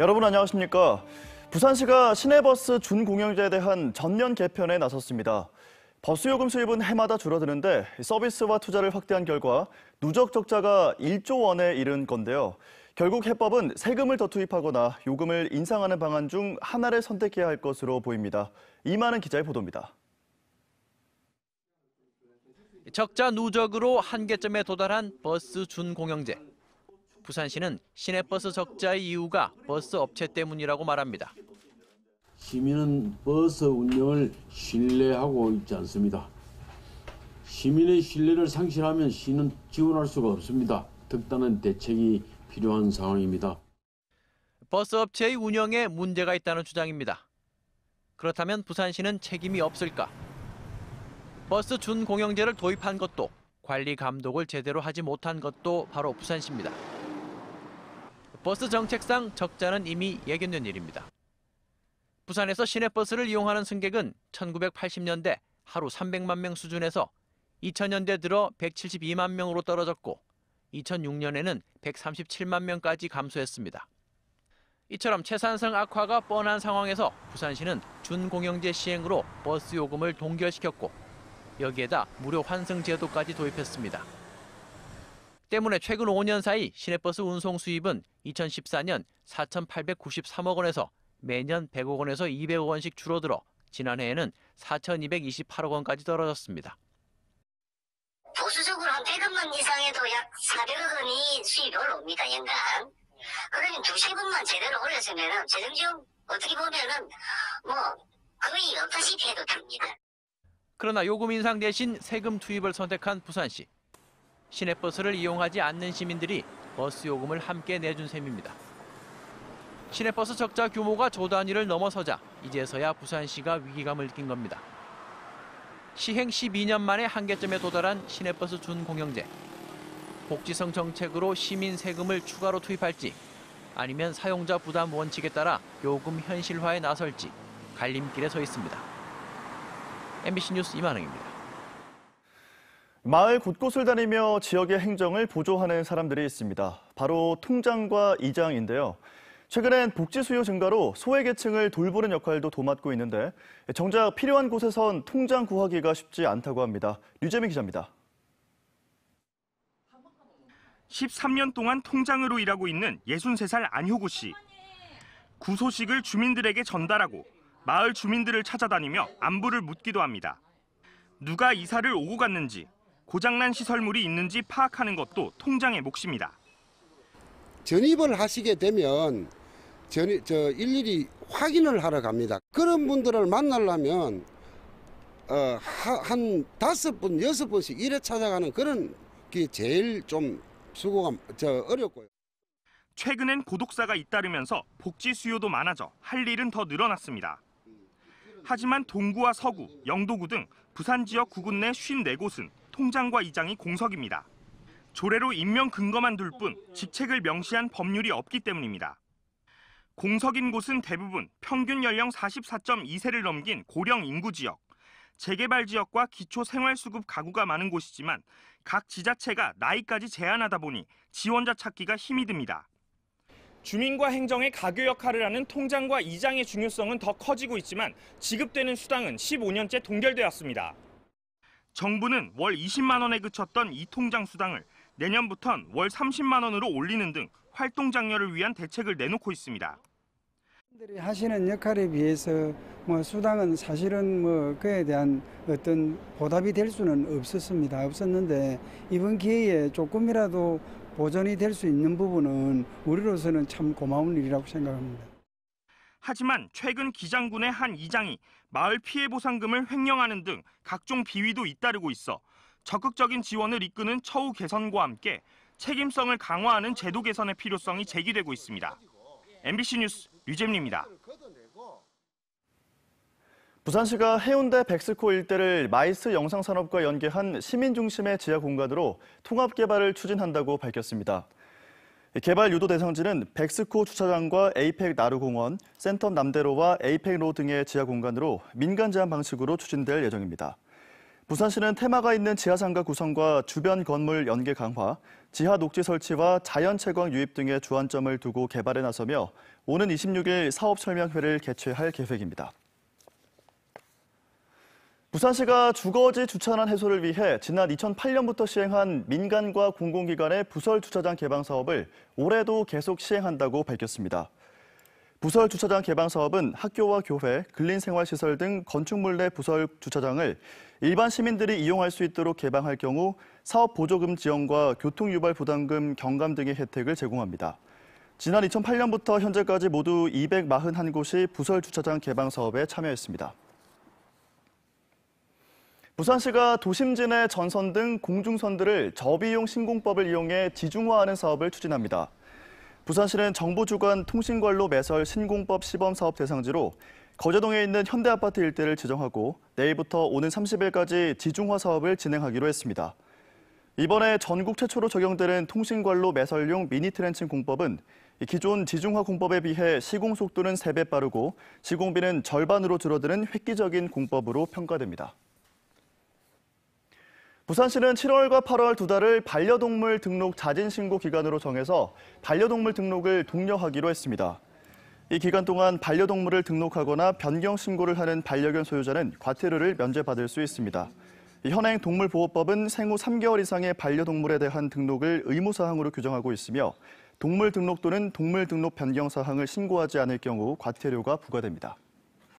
여러분 안녕하십니까? 부산시가 시내버스 준공영제에 대한 전년 개편에 나섰습니다. 버스 요금 수입은 해마다 줄어드는데 서비스와 투자를 확대한 결과 누적 적자가 1조 원에 이른 건데요. 결국 해법은 세금을 더 투입하거나 요금을 인상하는 방안 중 하나를 선택해야 할 것으로 보입니다. 이만은 기자의 보도입니다. 적자 누적으로 한계점에 도달한 버스 준공영제. 부산시는 시내버스 적자의 이유가 버스 업체 때문이라고 말합니다. 시민은 버스 운영을 신뢰하고 있지 않습니다. 시민의 신뢰를 상실하면 시는 지원할 수가 없습니다. 특단한 대책이 필요한 상황입니다. 버스 업체의 운영에 문제가 있다는 주장입니다. 그렇다면 부산시는 책임이 없을까? 버스 준공영제를 도입한 것도 관리 감독을 제대로 하지 못한 것도 바로 부산시입니다. 버스 정책상 적자는 이미 예견된 일입니다. 부산에서 시내버스를 이용하는 승객은 1980년대 하루 300만 명 수준에서 2000년대 들어 172만 명으로 떨어졌고 2006년에는 137만 명까지 감소했습니다. 이처럼 채산성 악화가 뻔한 상황에서 부산시는 준공영제 시행으로 버스 요금을 동결시켰고 여기에다 무료 환승 제도까지 도입했습니다. 때문에 최근 5년 사이 시내버스 운송 수입은 2014년 4,893억 원에서 매년 100억 원에서 200억 원씩 줄어들어 지난해에는 4,228억 원까지 떨어졌습니다. 보수적으로 한 100억만 이상해도 약 400억 원이 수입을 옵니다, 연간. 그러면 두세 번만 제대로 올렸으면 재정지원 어떻게 보면뭐 거의 없다시피 해도 됩니다. 그러나 요금 인상 대신 세금 투입을 선택한 부산시. 시내버스를 이용하지 않는 시민들이 버스 요금을 함께 내준 셈입니다. 시내버스 적자 규모가 조 단위를 넘어서자 이제서야 부산시가 위기감을 느낀 겁니다. 시행 12년 만에 한계점에 도달한 시내버스 준공영제. 복지성 정책으로 시민 세금을 추가로 투입할지 아니면 사용자 부담 원칙에 따라 요금 현실화에 나설지 갈림길에 서 있습니다. MBC 뉴스 이만흥입니다. 마을 곳곳을 다니며 지역의 행정을 보조하는 사람들이 있습니다. 바로 통장과 이장인데요. 최근엔 복지 수요 증가로 소외계층을 돌보는 역할도 도맡고 있는데 정작 필요한 곳에선 통장 구하기가 쉽지 않다고 합니다. 류재민 기자입니다. 13년 동안 통장으로 일하고 있는 63살 안효구 씨. 구소식을 주민들에게 전달하고 마을 주민들을 찾아다니며 안부를 묻기도 합니다. 누가 이사를 오고 갔는지 고장난 시설물이 있는지 파악하는 것도 통장의 몫입니다. 전입을 하시게 되면 전이, 저 일일이 확인을 하러 갑니다. 그런 분들을 만나려면 어, 한 다섯 분, 여섯 분씩 일에 찾아가는 그런 게 제일 좀 수고가 저 어렵고요. 최근엔 고독사가 잇따르면서 복지 수요도 많아져 할 일은 더 늘어났습니다. 하지만 동구와 서구, 영도구 등 부산 지역 구군 내 54곳은 통장과 이장이 공석입니다. 조례로 임명 근거만 둘 뿐 직책을 명시한 법률이 없기 때문입니다. 공석인 곳은 대부분 평균 연령 44.2세를 넘긴 고령 인구 지역, 재개발 지역과 기초 생활수급 가구가 많은 곳이지만 각 지자체가 나이까지 제한하다 보니 지원자 찾기가 힘이 듭니다. 주민과 행정의 가교 역할을 하는 통장과 이장의 중요성은 더 커지고 있지만 지급되는 수당은 15년째 동결되었습니다. 정부는 월 20만 원에 그쳤던 이 통장 수당을 내년부턴 월 30만 원으로 올리는 등 활동 장려를 위한 대책을 내놓고 있습니다. 들이 하시는 역할에 비해서 뭐 수당은 사실은 뭐 그에 대한 어떤 보답이 될 수는 없었습니다. 없었는데 이번 기회에 조금이라도 보전이 될 수 있는 부분은 우리로서는 참 고마운 일이라고 생각합니다. 하지만 최근 기장군의 한 이장이 마을 피해 보상금을 횡령하는 등 각종 비위도 잇따르고 있어 적극적인 지원을 이끄는 처우 개선과 함께 책임성을 강화하는 제도 개선의 필요성이 제기되고 있습니다. MBC 뉴스 류재민입니다. 부산시가 해운대 백스코 일대를 마이스 영상산업과 연계한 시민 중심의 지하 공간으로 통합 개발을 추진한다고 밝혔습니다. 개발 유도 대상지는 백스코 주차장과 에이펙 나루공원, 센텀 남대로와 에이펙로 등의 지하 공간으로 민간 제한 방식으로 추진될 예정입니다. 부산시는 테마가 있는 지하상가 구성과 주변 건물 연계 강화, 지하 녹지 설치와 자연 채광 유입 등의 주안점을 두고 개발에 나서며 오는 26일 사업 설명회를 개최할 계획입니다. 부산시가 주거지 주차난 해소를 위해 지난 2008년부터 시행한 민간과 공공기관의 부설 주차장 개방 사업을 올해도 계속 시행한다고 밝혔습니다. 부설 주차장 개방 사업은 학교와 교회, 근린생활시설 등 건축물 내 부설 주차장을 일반 시민들이 이용할 수 있도록 개방할 경우 사업 보조금 지원과 교통유발 부담금 경감 등의 혜택을 제공합니다. 지난 2008년부터 현재까지 모두 241곳이 부설 주차장 개방 사업에 참여했습니다. 부산시가 도심진의 전선 등 공중선들을 저비용 신공법을 이용해 지중화하는 사업을 추진합니다. 부산시는 정부 주관 통신관로 매설 신공법 시범 사업 대상지로 거제동에 있는 현대아파트 일대를 지정하고 내일부터 오는 30일까지 지중화 사업을 진행하기로 했습니다. 이번에 전국 최초로 적용되는 통신관로 매설용 미니 트렌칭 공법은 기존 지중화 공법에 비해 시공 속도는 3배 빠르고 시공비는 절반으로 줄어드는 획기적인 공법으로 평가됩니다. 부산시는 7월과 8월 두 달을 반려동물 등록 자진 신고 기간으로 정해서 반려동물 등록을 독려하기로 했습니다. 이 기간 동안 반려동물을 등록하거나 변경 신고를 하는 반려견 소유자는 과태료를 면제받을 수 있습니다. 현행 동물보호법은 생후 3개월 이상의 반려동물에 대한 등록을 의무사항으로 규정하고 있으며 동물 등록 또는 동물 등록 변경 사항을 신고하지 않을 경우 과태료가 부과됩니다.